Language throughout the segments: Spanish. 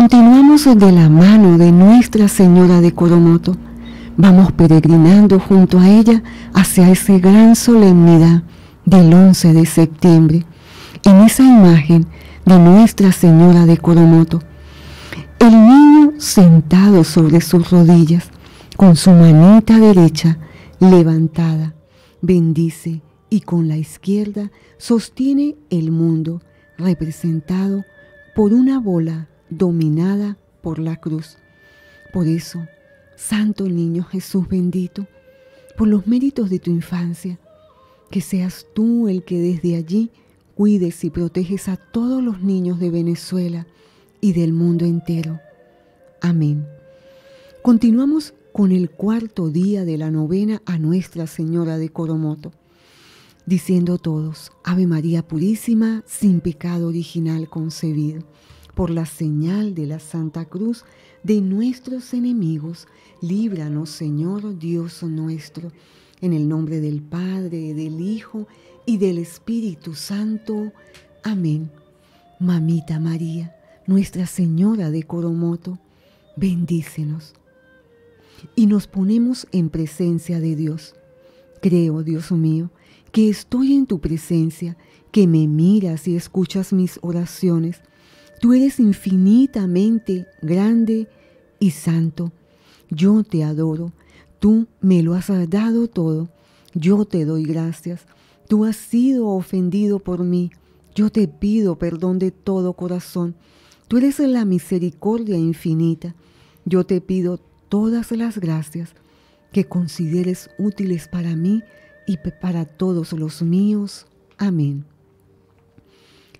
Continuamos de la mano de Nuestra Señora de Coromoto. Vamos peregrinando junto a ella hacia esa gran solemnidad del 11 de septiembre. En esa imagen de Nuestra Señora de Coromoto, el niño sentado sobre sus rodillas, con su manita derecha levantada, bendice y con la izquierda sostiene el mundo representado por una bola dominada por la cruz. Por eso, Santo Niño Jesús bendito, por los méritos de tu infancia, que seas tú el que desde allí cuides y proteges a todos los niños de Venezuela y del mundo entero. Amén. Continuamos con el cuarto día de la novena a Nuestra Señora de Coromoto, diciendo todos, Ave María Purísima, sin pecado original concebido. Por la señal de la Santa Cruz de nuestros enemigos, líbranos, Señor Dios nuestro, en el nombre del Padre, del Hijo y del Espíritu Santo. Amén. Mamita María, Nuestra Señora de Coromoto, bendícenos. Y nos ponemos en presencia de Dios. Creo, Dios mío, que estoy en tu presencia, que me miras y escuchas mis oraciones Tú eres infinitamente grande y santo. Yo te adoro. Tú me lo has dado todo. Yo te doy gracias. Tú has sido ofendido por mí. Yo te pido perdón de todo corazón. Tú eres la misericordia infinita. Yo te pido todas las gracias que consideres útiles para mí y para todos los míos. Amén.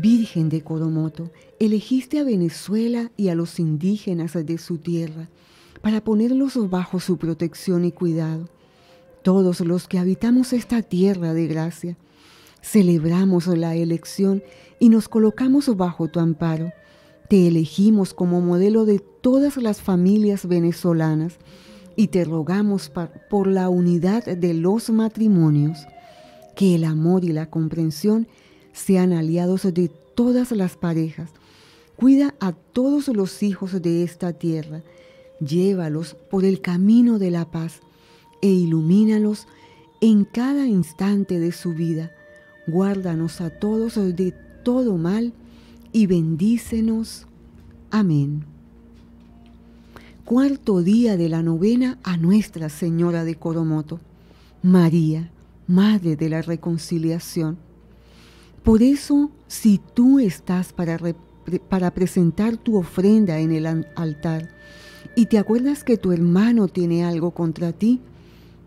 Virgen de Coromoto, elegiste a Venezuela y a los indígenas de su tierra para ponerlos bajo su protección y cuidado. Todos los que habitamos esta tierra de gracia, celebramos la elección y nos colocamos bajo tu amparo. Te elegimos como modelo de todas las familias venezolanas y te rogamos por la unidad de los matrimonios, que el amor y la comprensión sean aliados de todas las parejas. Cuida a todos los hijos de esta tierra. Llévalos por el camino de la paz e ilumínalos en cada instante de su vida. Guárdanos a todos de todo mal y bendícenos. Amén. Cuarto día de la novena a Nuestra Señora de Coromoto, María, Madre de la Reconciliación. Por eso, si tú estás para, presentar tu ofrenda en el altar y te acuerdas que tu hermano tiene algo contra ti,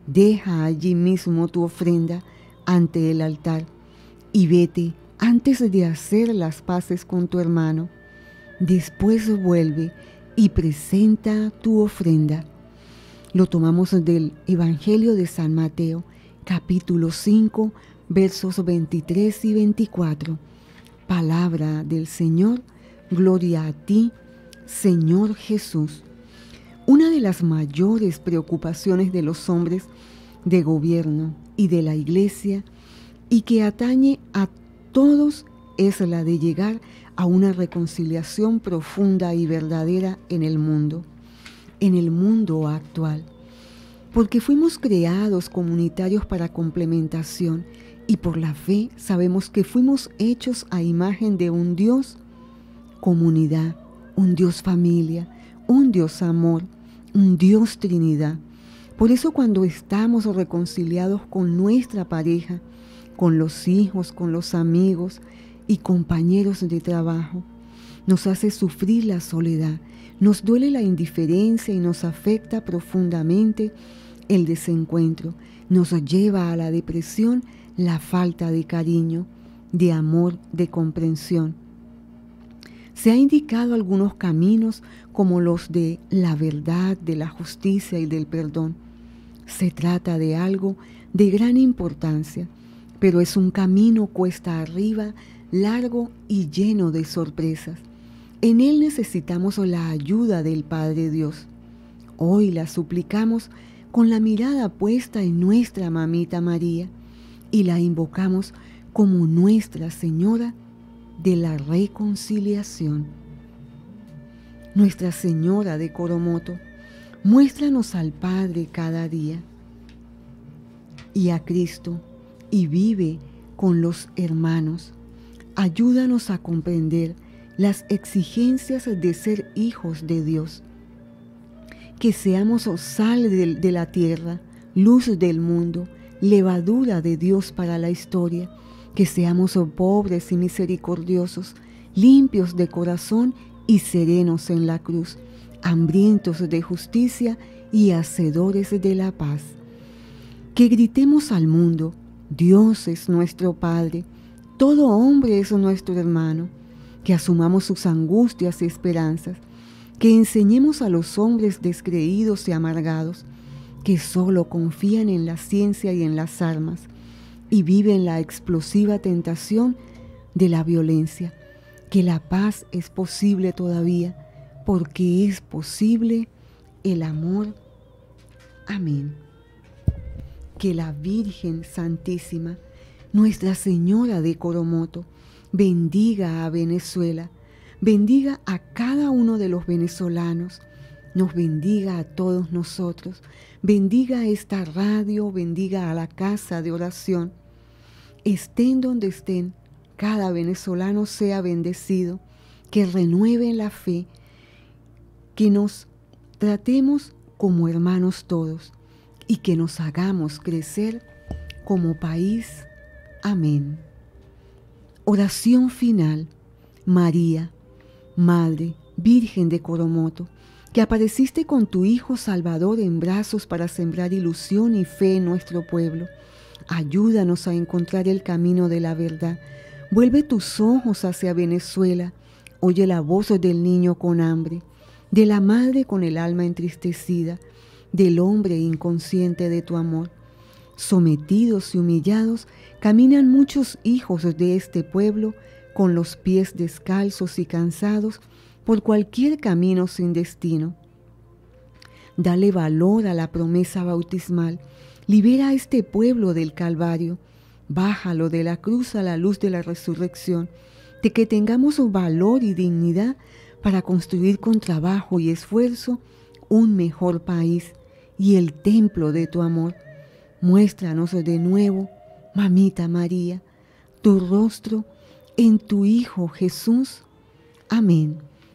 deja allí mismo tu ofrenda ante el altar y vete antes de hacer las paces con tu hermano. Después vuelve y presenta tu ofrenda. Lo tomamos del Evangelio de San Mateo, capítulo 5, versos 23 y 24. Palabra del Señor, gloria a ti, Señor Jesús. Una de las mayores preocupaciones de los hombres de gobierno y de la iglesia y que atañe a todos es la de llegar a una reconciliación profunda y verdadera en el mundo, en el mundo actual, porque fuimos creados comunitarios para complementación y por la fe sabemos que fuimos hechos a imagen de un Dios comunidad, un Dios familia, un Dios amor, un Dios Trinidad. Por eso cuando estamos reconciliados con nuestra pareja, con los hijos, con los amigos y compañeros de trabajo, nos hace sufrir la soledad, nos duele la indiferencia y nos afecta profundamente el desencuentro, nos lleva a la depresión la falta de cariño, de amor, de comprensión. Se ha indicado algunos caminos como los de la verdad, de la justicia y del perdón. Se trata de algo de gran importancia, pero es un camino cuesta arriba, largo y lleno de sorpresas. En él necesitamos la ayuda del Padre Dios. Hoy la suplicamos con la mirada puesta en nuestra mamita María y la invocamos como Nuestra Señora de la Reconciliación. Nuestra Señora de Coromoto, muéstranos al Padre cada día y a Cristo y vive con los hermanos. Ayúdanos a comprender las exigencias de ser hijos de Dios. Que seamos sal de la tierra, luz del mundo, levadura de Dios para la historia, que seamos oh, pobres y misericordiosos, limpios de corazón y serenos en la cruz, hambrientos de justicia y hacedores de la paz. Que gritemos al mundo, Dios es nuestro Padre, todo hombre es nuestro hermano, que asumamos sus angustias y esperanzas, que enseñemos a los hombres descreídos y amargados, que solo confían en la ciencia y en las armas y viven la explosiva tentación de la violencia, que la paz es posible todavía, porque es posible el amor. Amén. Que la Virgen Santísima, Nuestra Señora de Coromoto, bendiga a Venezuela, bendiga a cada uno de los venezolanos, nos bendiga a todos nosotros, Bendiga esta radio, bendiga a la casa de oración. Estén donde estén, cada venezolano sea bendecido, que renueven la fe, que nos tratemos como hermanos todos y que nos hagamos crecer como país. Amén. Oración final. María, Madre, Virgen de Coromoto, que apareciste con tu Hijo Salvador en brazos para sembrar ilusión y fe en nuestro pueblo. Ayúdanos a encontrar el camino de la verdad. Vuelve tus ojos hacia Venezuela. Oye la voz del niño con hambre, de la madre con el alma entristecida, del hombre inconsciente de tu amor. Sometidos y humillados, caminan muchos hijos de este pueblo con los pies descalzos y cansados por cualquier camino sin destino. Dale valor a la promesa bautismal. Libera a este pueblo del Calvario. Bájalo de la cruz a la luz de la resurrección, de que tengamos valor y dignidad para construir con trabajo y esfuerzo un mejor país y el templo de tu amor. Muéstranos de nuevo, mamita María, tu rostro en tu Hijo Jesús. Amén.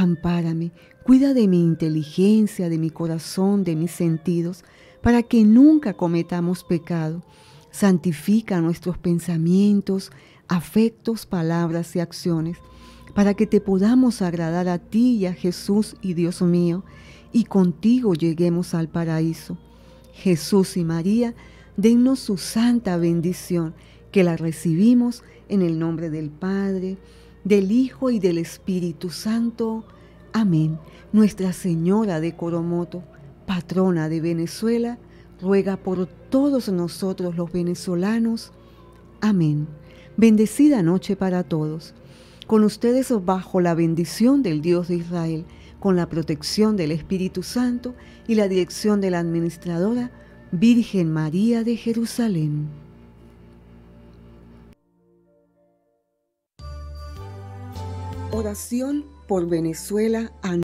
Ampárame, cuida de mi inteligencia, de mi corazón, de mis sentidos, para que nunca cometamos pecado. Santifica nuestros pensamientos, afectos, palabras y acciones, para que te podamos agradar a ti y a Jesús y Dios mío, y contigo lleguemos al paraíso. Jesús y María, dennos su santa bendición, que la recibimos en el nombre del Padre, del Hijo y del Espíritu Santo. Amén. Nuestra Señora de Coromoto, patrona de Venezuela, ruega por todos nosotros los venezolanos. Amén. Bendecida noche para todos. Con ustedes bajo la bendición del Dios de Israel, con la protección del Espíritu Santo y la dirección de la administradora Virgen María de Jerusalén. Oración por Venezuela.